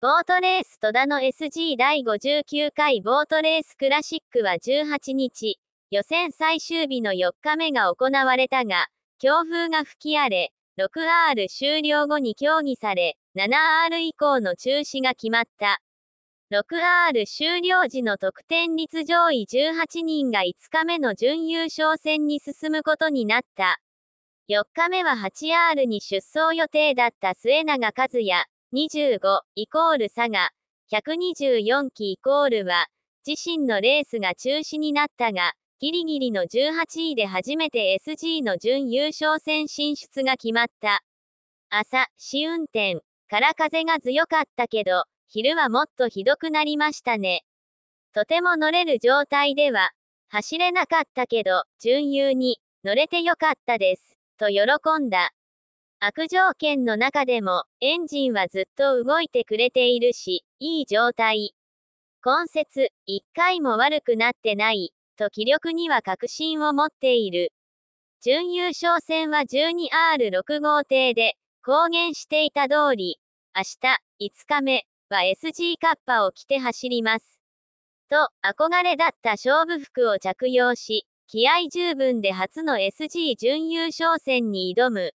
ボートレース戸田の SG 第59回ボートレースクラシックは18日、予選最終日の4日目が行われたが、強風が吹き荒れ、6R 終了後に協議され、7R 以降の中止が決まった。6R 終了時の得点率上位18人が5日目の準優勝戦に進むことになった。4日目は 8R に出走予定だった末永和也、25イコール佐賀、124期イコールは、自身のレースが中止になったが、ギリギリの18位で初めて SG の準優勝戦進出が決まった。朝、試運転、から風が強かったけど、昼はもっとひどくなりましたね。とても乗れる状態では、走れなかったけど、準優に、乗れてよかったです、と喜んだ。悪条件の中でも、エンジンはずっと動いてくれているし、いい状態。今節、一回も悪くなってない、と気力には確信を持っている。準優勝戦は 12R6 号艇で、公言していた通り、明日、5日目、は SG カッパを着て走ります。と、憧れだった勝負服を着用し、気合十分で初の SG 準優勝戦に挑む。